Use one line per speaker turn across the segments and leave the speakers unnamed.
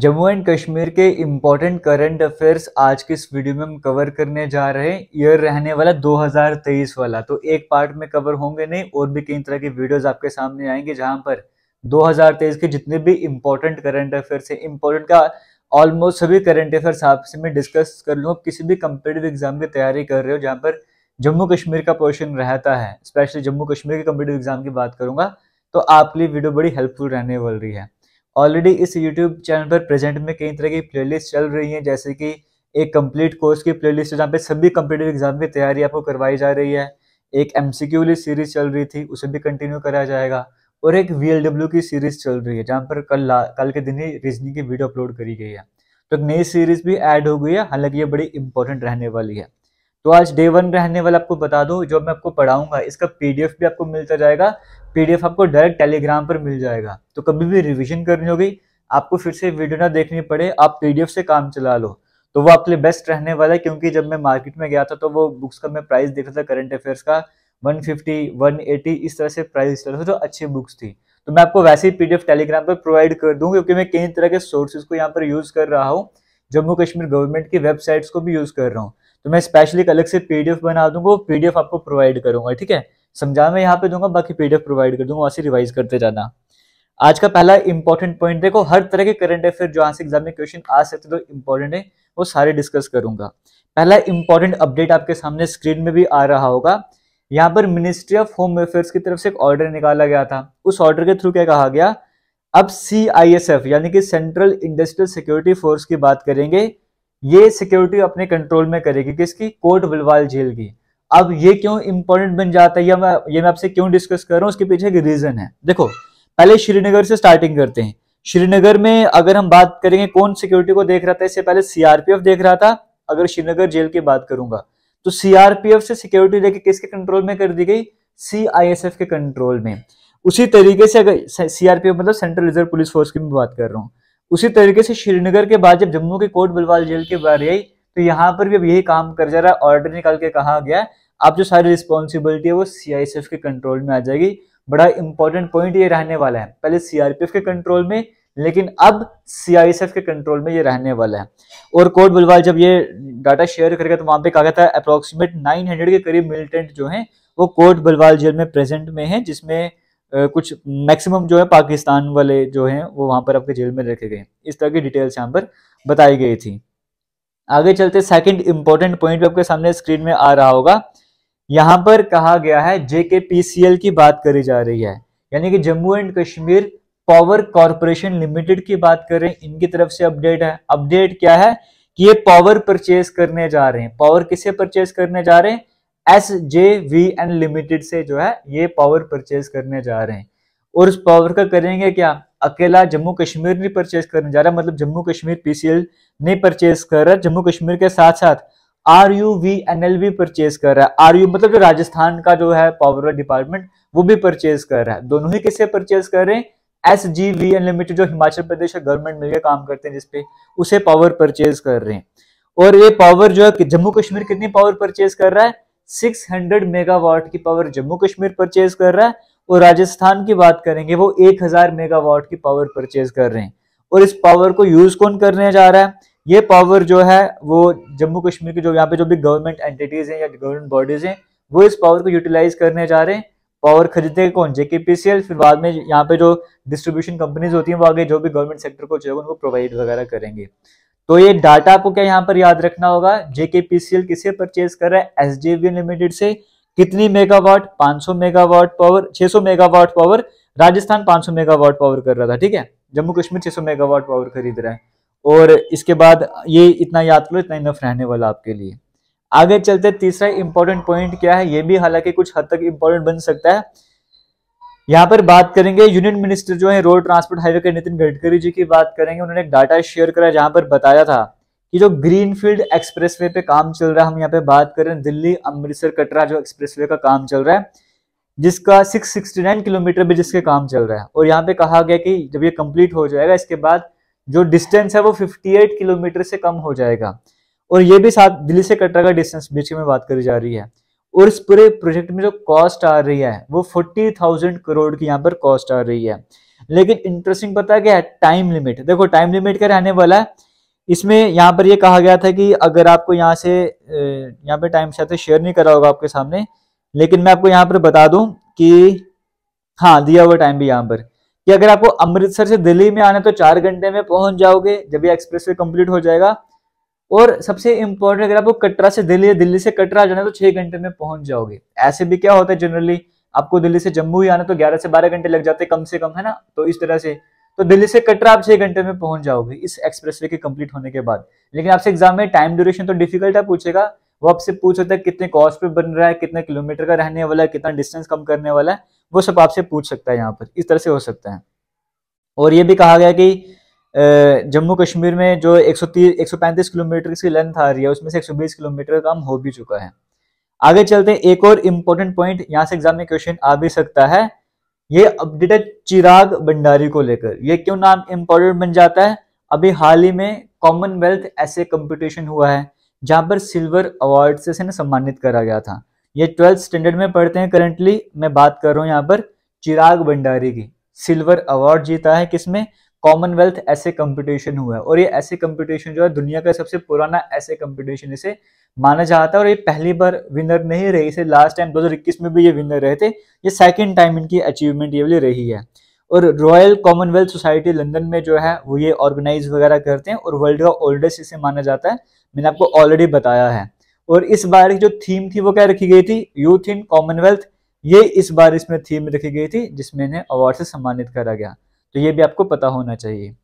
Jammu and Kashmir के important current affairs आज के इस वीडियो में हम कवर करने जा रहे हैं ईयर रहने वाला 2023 वाला तो एक पार्ट में कवर होंगे नहीं और भी कई तरह के वीडियोस आपके सामने आएंगे जहां पर 2023 के जितने भी इम्पोर्टेंट करंट अफेयर्स है इम्पोर्टेंट का ऑलमोस्ट सभी करंट अफेयर्स आपसे मैं डिस्कस कर लूँ किसी भी कम्पिटेटिव एग्जाम की तैयारी कर रहे हो जहाँ पर जम्मू कश्मीर का पोर्शन रहता है स्पेशली जम्मू कश्मीर के कम्पिटेटिव एग्जाम की बात करूँगा तो आपके लिए वीडियो बड़ी हेल्पफुल रहने वाली है ऑलरेडी इस यूट्यूब चैनल पर प्रेजेंट में कई तरह की प्लेलिस्ट चल रही हैं जैसे कि एक कंप्लीट कोर्स की प्लेलिस्ट जहाँ पे सभी कंपिटेटिव एग्जाम की तैयारी आपको करवाई जा रही है एक एम सी वाली सीरीज चल रही थी उसे भी कंटिन्यू कराया जाएगा और एक वी की सीरीज चल रही है जहाँ पर कल कल के दिन ही रीजनिंग की वीडियो अपलोड करी गई है तो एक नई सीरीज भी ऐड हो गई है हालांकि ये बड़ी इंपॉर्टेंट रहने वाली है तो आज डे वन रहने वाला आपको बता दूं जो मैं आपको पढ़ाऊंगा इसका पीडीएफ भी आपको मिलता जाएगा पीडीएफ आपको डायरेक्ट टेलीग्राम पर मिल जाएगा तो कभी भी रिविजन करनी होगी आपको फिर से वीडियो ना देखनी पड़े आप पीडीएफ से काम चला लो तो वो आपके लिए बेस्ट रहने वाला है क्योंकि जब मैं मार्केट में गया था तो वो बुक्स का मैं प्राइस देख रहा था करंट अफेयर्स का 150, 180 इस तरह से प्राइस चल रहा था जो अच्छी बुक्स थी तो मैं आपको वैसे ही पीडीएफ टेलीग्राम पर प्रोवाइड कर दूँ क्योंकि मैं कई तरह के सोर्सेज को यहाँ पर यूज़ कर रहा हूँ जम्मू कश्मीर गवर्नमेंट की वेबसाइट्स को भी यूज़ कर रहा हूँ तो मैं स्पेशली एक अलग से पीडीएफ बना दूंगा पीडीएफ आपको प्रोवाइड करूंगा ठीक है समझा मैं यहाँ पे दूंगा बाकी पीडीएफ प्रोवाइड कर दूंगा से रिवाइज करते जाना आज का पहला इंपॉर्टेंट पॉइंट देखो हर तरह के करंट अफेयर जो आंसर से एग्जाम में क्वेश्चन आ सकते तो इंपॉर्टेंट है वो सारे डिस्कस करूंगा पहला इंपॉर्टेंट अपडेट आपके सामने स्क्रीन में भी आ रहा होगा यहाँ पर मिनिस्ट्री ऑफ होम अफेयर्स की तरफ से एक ऑर्डर निकाला गया था उस ऑर्डर के थ्रू क्या कहा गया अब सी यानी कि सेंट्रल इंडस्ट्रियल सिक्योरिटी फोर्स की बात करेंगे ये सिक्योरिटी अपने कंट्रोल में करेगी किसकी कोर्ट बिलवाल झील की अब ये क्यों इंपॉर्टेंट बन जाता है या मैं ये मैं आपसे क्यों डिस्कस कर रहा हूँ उसके पीछे एक रीजन है देखो पहले श्रीनगर से स्टार्टिंग करते हैं श्रीनगर में अगर हम बात करेंगे कौन सिक्योरिटी को देख रहा था इससे पहले सीआरपीएफ देख रहा था अगर श्रीनगर जेल की बात करूंगा तो सीआरपीएफ से सिक्योरिटी लेके किसके कंट्रोल में कर दी गई सीआईएसएफ के कंट्रोल में उसी तरीके से अगर सीआरपीएफ मतलब सेंट्रल रिजर्व पुलिस फोर्स की मैं बात कर रहा हूँ उसी तरीके से श्रीनगर के बाद जब जम्मू के कोर्ट बलवाल जेल के बारे आई तो यहाँ पर भी अब यही काम कर जा रहा है ऑर्डर निकाल के कहा गया आप जो सारी रिस्पॉन्सिबिलिटी है वो सीआईएसएफ के कंट्रोल में आ जाएगी बड़ा इंपॉर्टेंट पॉइंट ये रहने वाला है पहले सीआरपीएफ के कंट्रोल में लेकिन अब सीआईएसएफ के कंट्रोल में ये रहने वाला है और कोर्ट बुलवाल जब ये डाटा शेयर करेगा तो वहां पे कहा गया था अप्रोक्सीमेट 900 के करीब मिलिटेंट जो हैं वो कोर्ट बुलवाल जेल में प्रेजेंट में हैं जिसमें कुछ मैक्सिमम जो है पाकिस्तान वाले जो हैं वो वहां पर आपके जेल में रखे गए इस तरह की डिटेल्स यहाँ पर बताई गई थी आगे चलते सेकंड इंपॉर्टेंट पॉइंट आपके सामने स्क्रीन में आ रहा होगा यहाँ पर कहा गया है जेके पीसीएल की बात करी जा रही है यानी कि Jammu and Kashmir power corporation limited की बात कर रहे हैं इनकी तरफ से अपडेट है अपडेट क्या है कि ये पावर परचेज करने जा रहे हैं पावर किसे परचेज करने जा रहे हैं S J V N limited से जो है ये पावर परचेज करने जा रहे हैं और उस पावर का करेंगे क्या अकेला जम्मू कश्मीर नहीं परचेज करने जा रहा मतलब जम्मू कश्मीर पीसीएल नहीं परचेज कर रहा जम्मू कश्मीर के साथ साथ R U V N L भी परचेज कर रहा है आर यू मतलब जो राजस्थान का जो है पावर डिपार्टमेंट वो भी परचेज कर रहा है दोनों ही किससे परचेज कर रहे हैं S G V N limited जो हिमाचल प्रदेश गवर्नमेंट मिलकर काम करते हैं जिसपे उसे पावर परचेज कर रहे हैं और ये पावर जो है जम्मू कश्मीर कितनी पावर परचेज कर रहा है 600 मेगावाट की पावर जम्मू कश्मीर परचेज कर रहा है और राजस्थान की बात करेंगे वो 1000 मेगावाट की पावर परचेज कर रहे हैं और इस पावर को यूज कौन करने जा रहा है ये पावर जो है वो जम्मू कश्मीर के जो यहाँ पे जो भी गवर्नमेंट एंटिटीज हैं या गवर्नमेंट बॉडीज हैं वो इस पावर को यूटिलाइज करने जा रहे हैं पावर खरीदते कौन जे फिर बाद में यहाँ पे जो डिस्ट्रीब्यूशन कंपनीज होती हैं वो आगे जो भी गवर्नमेंट सेक्टर को चाहिए उनको प्रोवाइड वगैरह करेंगे तो ये डाटा आपको क्या यहाँ पर याद रखना होगा जेके पीसीएल किसे परचेज कर रहा है एसजेवी लिमिटेड से कितनी megawatt 500 megawatt power 600 megawatt power Rajasthan 500 megawatt power कर रहा था ठीक है जम्मू कश्मीर 600 मेगावाट पावर खरीद रहा है और इसके बाद ये इतना याद करो इतना इनफ रहने वाला आपके लिए आगे चलते तीसरा इंपॉर्टेंट पॉइंट क्या है ये भी हालांकि कुछ हद तक इंपॉर्टेंट बन सकता है यहाँ पर बात करेंगे यूनियन मिनिस्टर जो है रोड ट्रांसपोर्ट हाईवे के नितिन गडकरी जी की बात करेंगे उन्होंने एक डाटा शेयर करा जहां पर बताया था कि जो ग्रीनफील्ड एक्सप्रेसवे पे काम चल रहा है हम यहाँ पे बात करें दिल्ली अमृतसर कटरा जो एक्सप्रेसवे का काम चल रहा है जिसका 669 किलोमीटर भी जिसके काम चल रहा है और यहाँ पे कहा गया कि जब ये कंप्लीट हो जाएगा इसके बाद जो डिस्टेंस है वो 58 किलोमीटर से कम हो जाएगा और ये भी साथ दिल्ली से कटरा का डिस्टेंस बीच में बात करी जा रही है और इस पूरे प्रोजेक्ट में जो कॉस्ट आ रही है वो फोर्टी थाउजेंड करोड़ की यहाँ पर कॉस्ट आ रही है लेकिन इंटरेस्टिंग पता क्या है टाइम लिमिट देखो टाइम लिमिट का रहने वाला है इसमें यहाँ पर ये यह कहा गया था कि अगर आपको यहाँ से यहाँ पे टाइम शायद शेयर नहीं करा होगा आपके सामने लेकिन मैं आपको यहाँ पर बता दूं कि हाँ दिया हुआ टाइम भी यहाँ पर कि अगर आपको अमृतसर से दिल्ली में आना तो चार घंटे में पहुंच जाओगे जब ये एक्सप्रेस वे कंप्लीट हो जाएगा और सबसे इंपॉर्टेंट अगर आपको कटरा से दिल्ली या दिल्ली से कटरा जाना है तो छह घंटे में पहुंच जाओगे ऐसे भी क्या होता है जनरली आपको दिल्ली से जम्मू ही आना तो ग्यारह से बारह घंटे लग जाते कम से कम है ना तो इस तरह से तो दिल्ली से कटरा आप छह घंटे में पहुंच जाओगे इस एक्सप्रेस वे के कंप्लीट होने के बाद लेकिन आपसे एग्जाम में टाइम ड्यूरेशन तो डिफिकल्ट है पूछेगा वो आपसे पूछ सकता है कितने कॉस्ट पे बन रहा है कितने किलोमीटर का रहने वाला है कितना डिस्टेंस कम करने वाला है वो सब आपसे पूछ सकता है यहाँ पर इस तरह से हो सकता है और ये भी कहा गया कि जम्मू कश्मीर में जो सौ पैंतीस किलोमीटर की लेंथ आ रही है उसमें से 120 किलोमीटर काम हो भी चुका है आगे चलते हैं एक और इम्पोर्टेंट पॉइंट यहाँ से एग्जाम में क्वेश्चन आ भी सकता है ये अपडेटेड चिराग भंडारी को लेकर ये क्यों नाम इम्पोर्टेंट बन जाता है अभी हाल ही में कॉमनवेल्थ ऐसे कॉम्पिटिशन हुआ है जहां पर सिल्वर अवार्ड से इसे सम्मानित करा गया था ये ट्वेल्थ स्टैंडर्ड में पढ़ते हैं करंटली मैं बात कर रहा हूँ यहाँ पर चिराग भंडारी की सिल्वर अवार्ड जीता है किसमें कॉमनवेल्थ ऐसे कंपटीशन हुआ है और ये ऐसे कंपटीशन जो है दुनिया का सबसे पुराना ऐसे कंपटीशन इसे माना जाता है और ये पहली बार विनर नहीं रहे इसे लास्ट टाइम इक्कीस में भी ये विनर रहे थे ये सेकेंड टाइम इनकी अचीवमेंट ये वाली रही है और रॉयल कॉमनवेल्थ सोसाइटी लंदन में जो है वो ये ऑर्गेनाइज वगैरह करते हैं और वर्ल्ड का ओल्डेस्ट इसे माना जाता है मैंने आपको ऑलरेडी बताया है और इस बार की जो थीम थी वो क्या रखी गई थी यूथ इन कॉमनवेल्थ ये इस बार इसमें थीम रखी गई थी जिसमें इन्हें अवार्ड से सम्मानित करा गया तो ये भी आपको पता होना चाहिए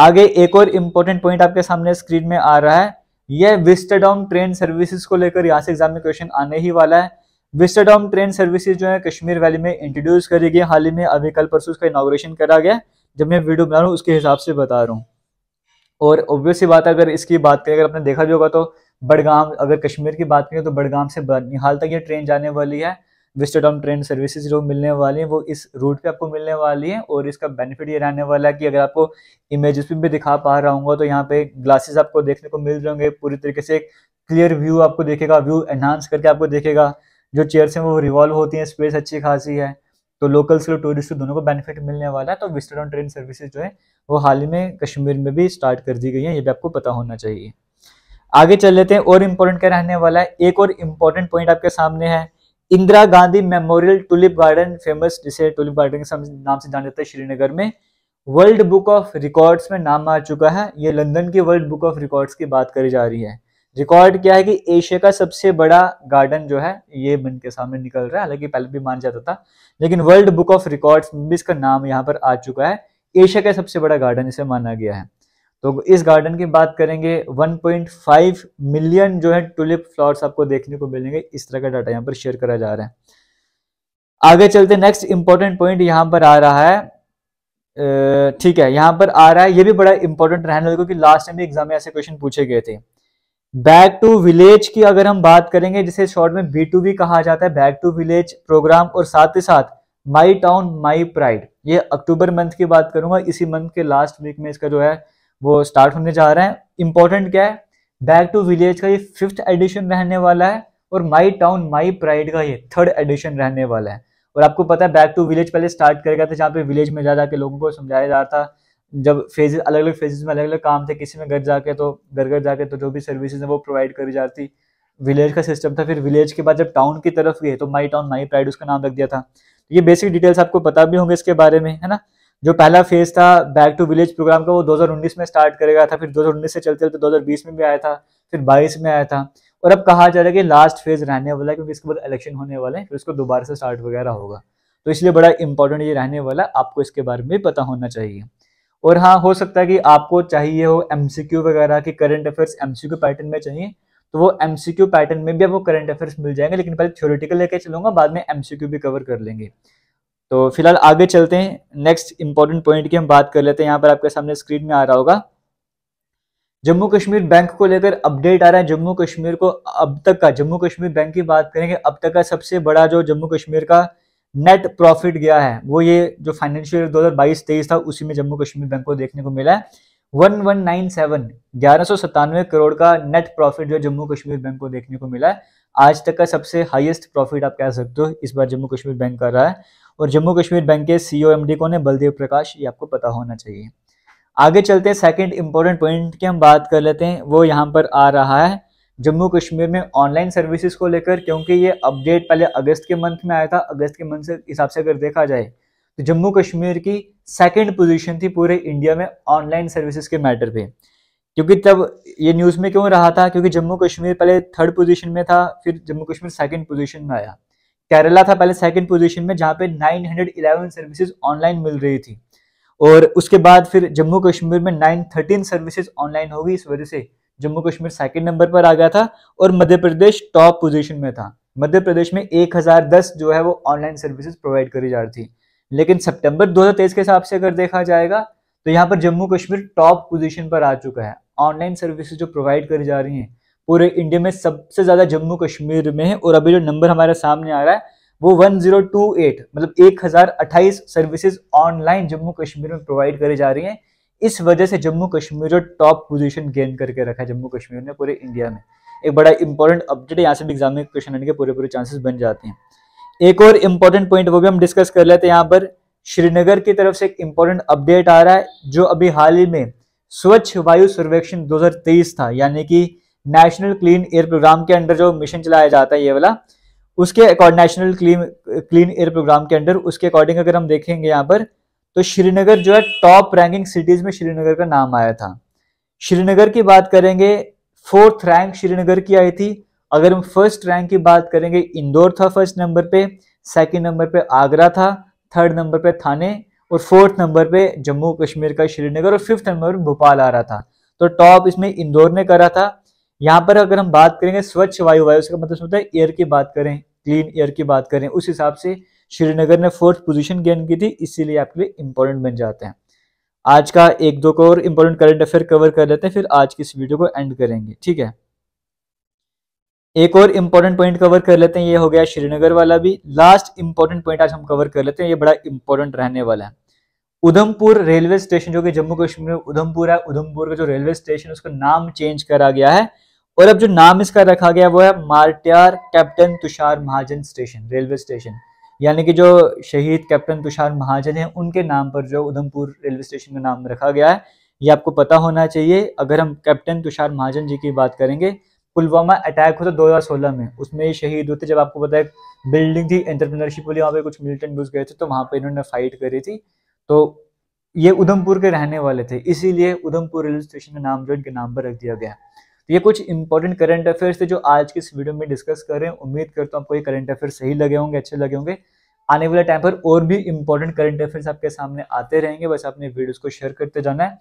आगे एक और इंपॉर्टेंट पॉइंट आपके सामने स्क्रीन में आ रहा है यह विस्टाडॉम ट्रेन सर्विसेज को लेकर यहाँ से एग्जाम में क्वेश्चन आने ही वाला है विस्टरडॉम ट्रेन सर्विसेज जो है कश्मीर वैली में इंट्रोड्यूस करी गई हाल ही में अभी कल परसों का इनाग्रेशन करा गया जब मैं वीडियो बना रहा हूँ उसके हिसाब से बता रहा हूँ और ऑब्वियसली बात अगर इसकी बात करें अगर आपने देखा भी होगा तो बडगाम अगर कश्मीर की बात करें तो बडगाम से निहाल तक ये ट्रेन जाने वाली है विस्टेड ट्रेन सर्विसेज जो मिलने वाली हैं वो इस रूट पे आपको मिलने वाली हैं और इसका बेनिफिट ये रहने वाला है कि अगर आपको इमेजेस भी, भी दिखा पा रहा हूँ तो यहाँ पे ग्लासेस आपको देखने को मिल जाएंगे पूरी तरीके से क्लियर व्यू आपको देखेगा व्यू एनहांस करके आपको देखेगा जो चेयर्स हैं वो रिवॉल्व होती हैं स्पेस अच्छी खासी है तो लोकल्स और टूरिस्ट दोनों को बेनिफिट मिलने वाला है तो विस्टेड ट्रेन सर्विसेज जो है वो हाल ही में कश्मीर में भी स्टार्ट कर दी गई है ये भी आपको पता होना चाहिए आगे चल लेते हैं और इम्पोर्टेंट क्या रहने वाला है एक और इम्पोर्टेंट पॉइंट आपके सामने है Indira Gandhi memorial tulip garden famous जिसे टूलिप गार्डन के नाम से जाना जाता है श्रीनगर में वर्ल्ड बुक ऑफ रिकॉर्ड्स में नाम आ चुका है ये लंदन की वर्ल्ड बुक ऑफ रिकॉर्ड्स की बात करी जा रही है रिकॉर्ड क्या है कि एशिया का सबसे बड़ा गार्डन जो है ये मन के सामने निकल रहा है हालांकि पहले भी मान जाता था लेकिन वर्ल्ड बुक ऑफ रिकॉर्ड्स में भी इसका नाम यहाँ पर आ चुका है एशिया का सबसे बड़ा गार्डन इसे माना गया है तो इस गार्डन की बात करेंगे 1.5 मिलियन जो है टूलिप फ्लावर्स आपको देखने को मिलेंगे इस तरह का डाटा यहाँ पर शेयर करा जा रहा है आगे चलते नेक्स्ट इंपॉर्टेंट पॉइंट यहाँ पर आ रहा है ठीक है यहाँ पर आ रहा है ये भी बड़ा इंपॉर्टेंट रहने लगे क्योंकि लास्ट टाइम भी एग्जाम में ऐसे क्वेश्चन पूछे गए थे बैक टू विलेज की अगर हम बात करेंगे जिसे शॉर्ट में बी टू बी कहा जाता है बैक टू विलेज प्रोग्राम और साथ ही साथ माई टाउन माई प्राइड ये अक्टूबर मंथ की बात करूंगा इसी मंथ के लास्ट वीक में इसका जो है वो स्टार्ट होने जा रहे हैं इंपॉर्टेंट क्या है बैक टू विलेज का ये फिफ्थ एडिशन रहने वाला है और माई टाउन माई प्राइड का ये थर्ड एडिशन रहने वाला है और आपको पता है बैक टू विलेज पहले स्टार्ट कर गया था जहाँ पे विलेज में जा जाके लोगों को समझाया जा रहा था जब फेजेस अलग अलग फेजेस में अलग अलग काम थे किसी में घर जाके तो घर घर जाके तो जो भी सर्विसेज है वो प्रोवाइड करी जाती विलेज का सिस्टम था फिर विलेज के बाद जब टाउन की तरफ गए तो माई टाउन माई प्राइड उसका नाम रख दिया था ये बेसिक डिटेल्स आपको पता भी होंगे इसके बारे में है ना जो पहला फेज था बैक टू विलेज प्रोग्राम का वो 2019 में स्टार्ट करेगा था फिर 2019 से चलते चलते 2020 में भी आया था फिर 22 में आया था और अब कहा जा रहा है कि लास्ट फेज रहने वाला है क्योंकि इसके बाद इलेक्शन होने वाले हैं फिर उसको दोबारा से स्टार्ट वगैरह होगा तो इसलिए बड़ा इंपॉर्टेंट ये रहने वाला आपको इसके बारे में पता होना चाहिए और हाँ हो सकता है कि आपको चाहिए हो एम वगैरह की करंट अफेयर्स एम पैटर्न में चाहिए तो वो एम पैटर्न में भी आपको करंट अफेयर्स मिल जाएंगे लेकिन पहले थ्योरेटिकल लेके चलूंगा बाद में एम भी कवर कर लेंगे तो फिलहाल आगे चलते हैं नेक्स्ट इंपॉर्टेंट पॉइंट की हम बात कर लेते हैं यहाँ पर आपके सामने स्क्रीन में आ रहा होगा जम्मू कश्मीर बैंक को लेकर अपडेट आ रहा है जम्मू कश्मीर को अब तक का जम्मू कश्मीर बैंक की बात करेंगे अब तक का सबसे बड़ा जो जम्मू कश्मीर का नेट प्रॉफिट गया है वो ये जो फाइनेंशियल दो हज़ार बाईस तेईस था उसी में जम्मू कश्मीर बैंक को देखने को मिला है वन वन नाइन सेवन ग्यारह सौ सत्तानवे करोड़ का नेट प्रॉफिट जो जम्मू कश्मीर बैंक को देखने को मिला है आज तक का सबसे हाईएस्ट प्रॉफिट आप कह सकते हो इस बार जम्मू कश्मीर बैंक कर रहा है और जम्मू कश्मीर बैंक के सी e कौन है बलदेव प्रकाश ये आपको पता होना चाहिए आगे चलते हैं सेकंड इंपॉर्टेंट पॉइंट की हम बात कर लेते हैं वो यहाँ पर आ रहा है जम्मू कश्मीर में ऑनलाइन सर्विसेज को लेकर क्योंकि ये अपडेट पहले अगस्त के मंथ में आया था अगस्त के मंथ से हिसाब से अगर देखा जाए तो जम्मू कश्मीर की सेकंड पोजीशन थी पूरे इंडिया में ऑनलाइन सर्विसेज के मैटर पे क्योंकि तब ये न्यूज़ में क्यों रहा था क्योंकि जम्मू कश्मीर पहले थर्ड पोजीशन में था फिर जम्मू कश्मीर सेकंड पोजीशन में आया केरला था पहले सेकंड पोजीशन में जहाँ पे 911 सर्विसेज ऑनलाइन मिल रही थी और उसके बाद फिर जम्मू कश्मीर में 913 सर्विसेज ऑनलाइन होगी इस वजह से जम्मू कश्मीर सेकंड नंबर पर आ गया था और मध्य प्रदेश टॉप पोजीशन में था मध्य प्रदेश में 1010 जो है वो ऑनलाइन सर्विसेज प्रोवाइड करी जा रही थी लेकिन सितंबर 2023 के हिसाब से अगर देखा जाएगा तो यहाँ पर जम्मू कश्मीर टॉप पोजीशन पर आ चुका है ऑनलाइन सर्विसेज जो प्रोवाइड करी जा रही हैं पूरे इंडिया में सबसे ज़्यादा जम्मू कश्मीर में है और अभी जो नंबर हमारे सामने आ रहा है वो 1028 मतलब एक सर्विसेज ऑनलाइन जम्मू कश्मीर में प्रोवाइड करी जा रही हैं इस वजह से जम्मू कश्मीर जो टॉप पोजीशन गेन करके रखा है जम्मू कश्मीर ने पूरे इंडिया में एक बड़ा इंपॉर्टेंट अपडेट है यहाँ से भी एग्जाम में क्वेश्चन आने के पूरे पूरे चांसेस बन जाते हैं एक और इम्पोर्टेंट पॉइंट वो भी हम डिस्कस कर लेते हैं यहाँ पर श्रीनगर की तरफ से एक इम्पोर्टेंट अपडेट आ रहा है जो अभी हाल ही में स्वच्छ वायु सर्वेक्षण दो था यानी कि नेशनल क्लीन एयर प्रोग्राम के अंडर जो मिशन चलाया जाता है ये वाला उसके according national clean clean air programme के अंडर उसके अकॉर्डिंग अगर हम देखेंगे यहाँ पर तो श्रीनगर जो है टॉप रैंकिंग सिटीज में श्रीनगर का नाम आया था श्रीनगर की बात करेंगे फोर्थ रैंक श्रीनगर की आई थी अगर हम फर्स्ट रैंक की बात करेंगे इंदौर था फर्स्ट नंबर पे सेकंड नंबर पे आगरा था थर्ड नंबर पे थाने और फोर्थ नंबर पे जम्मू कश्मीर का श्रीनगर और फिफ्थ नंबर भोपाल आ रहा था तो टॉप इसमें इंदौर ने करा था यहाँ पर अगर हम बात करेंगे स्वच्छ वायु वायु का मतलब होता है एयर की बात करें क्लीन एयर की बात करें उस हिसाब से श्रीनगर ने फोर्थ पोजीशन गेन की थी इसीलिए आपके लिए इंपॉर्टेंट बन जाते हैं आज का एक दो को और इंपॉर्टेंट करंट अफेयर कवर कर लेते हैं फिर आज की इस वीडियो को एंड करेंगे ठीक है एक और इम्पोर्टेंट पॉइंट कवर कर लेते हैं ये हो गया श्रीनगर वाला भी लास्ट इम्पोर्टेंट पॉइंट आज हम कवर कर लेते हैं ये बड़ा इंपॉर्टेंट रहने वाला है उधमपुर रेलवे स्टेशन जो कि जम्मू कश्मीर में उधमपुर है उधमपुर का जो रेलवे स्टेशन उसका नाम चेंज करा गया है और अब जो नाम इसका रखा गया वो है martyr captain Tushar Mahajan station railway station यानी कि जो शहीद कैप्टन तुषार महाजन हैं उनके नाम पर जो उधमपुर रेलवे स्टेशन का नाम रखा गया है ये आपको पता होना चाहिए अगर हम कैप्टन तुषार महाजन जी की बात करेंगे पुलवामा अटैक हुआ था सोलह में उसमें ये शहीद हुए थे जब आपको पता है बिल्डिंग थी एंटरप्रीनरशिप वाली वहाँ पे कुछ मिलिटेंट घुस गए थे तो वहाँ पे इन्होंने फाइट करी थी तो ये उधमपुर के रहने वाले थे इसीलिए उधमपुर रेलवे स्टेशन का नाम जो इनके नाम पर रख दिया गया तो ये कुछ इंपॉर्टेंट करंट अफेयर्स थे जो आज के इस वीडियो में डिस्कस कर रहे हैं उम्मीद करता हूँ आपको ये करंट अफेयर सही लगे होंगे अच्छे लगे होंगे आने वाले टाइम पर और भी इंपॉर्टेंट करंट अफेयर्स आपके सामने आते रहेंगे बस आपने वीडियोस को शेयर करते जाना है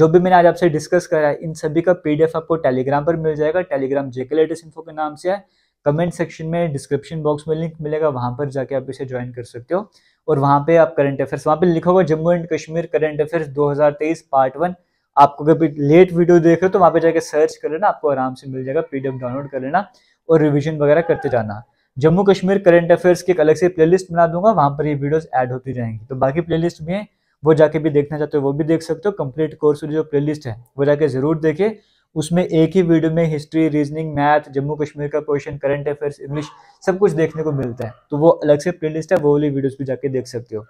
जो भी मैंने आज आपसे डिस्कस करा है इन सभी का पीडीएफ आपको टेलीग्राम पर मिल जाएगा टेलीग्राम जेके लेटेस्ट इन्फो के नाम से है कमेंट सेक्शन में डिस्क्रिप्शन बॉक्स में लिंक मिलेगा वहां पर जाके आप इसे ज्वाइन कर सकते हो और वहां पे आप करंट अफेयर्स वहां पे लिखा होगा Jammu and Kashmir current affairs 2023 part one आपको कभी लेट वीडियो देख रहे हो तो वहाँ पे जाके सर्च कर लेना आपको आराम से मिल जाएगा पीडीएफ डाउनलोड कर लेना और रिविजन वगैरह करते जाना जम्मू कश्मीर करंट अफेयर्स की एक अलग से प्लेलिस्ट बना दूंगा वहाँ पर ये वीडियोस ऐड होती रहेंगी तो बाकी प्लेलिस्ट में वो जाके भी देखना चाहते हो वो भी देख सकते हो कंप्लीट कोर्स जो प्लेलिस्ट है वो जाके जरूर देखे उसमें एक ही वीडियो में history reasoning math Jammu Kashmir का क्वेश्चन करंट अफेयर्स इंग्लिश सब कुछ देखने को मिलता है तो वो अलग से प्लेलिस्ट है वो वाली वीडियोस भी जाके देख सकते हो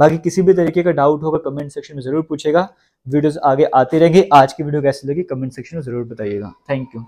बाकी किसी भी तरीके का डाउट होगा कमेंट सेक्शन में जरूर पूछेगा वीडियोस आगे आते रहेंगे आज की वीडियो कैसी लगी कमेंट सेक्शन में जरूर बताइएगा थैंक यू